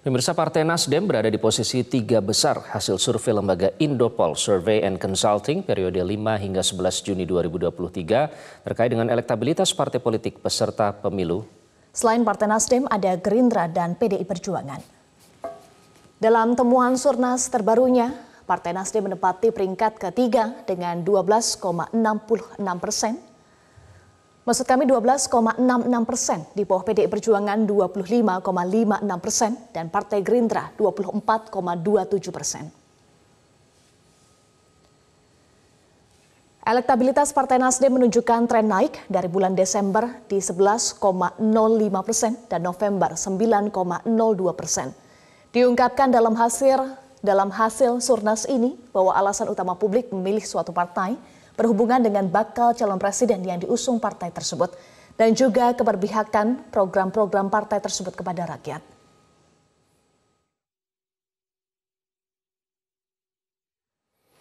Pemirsa Partai Nasdem berada di posisi tiga besar hasil survei lembaga Indopol Survey and Consulting periode 5 hingga 11 Juni 2023 terkait dengan elektabilitas partai politik peserta pemilu. Selain Partai Nasdem ada Gerindra dan PDI Perjuangan. Dalam temuan surnas terbarunya, Partai Nasdem menempati peringkat ketiga dengan 12,66 persen Maksud kami 12,66 persen, di bawah PDI Perjuangan 25,56 persen, dan Partai Gerindra 24,27 persen. Elektabilitas Partai Nasdem menunjukkan tren naik dari bulan Desember di 11,05 persen dan November 9,02 persen. Diungkapkan dalam hasil dalam hasil surnas ini bahwa alasan utama publik memilih suatu partai berhubungan dengan bakal calon presiden yang diusung partai tersebut dan juga keberpihakan program-program partai tersebut kepada rakyat.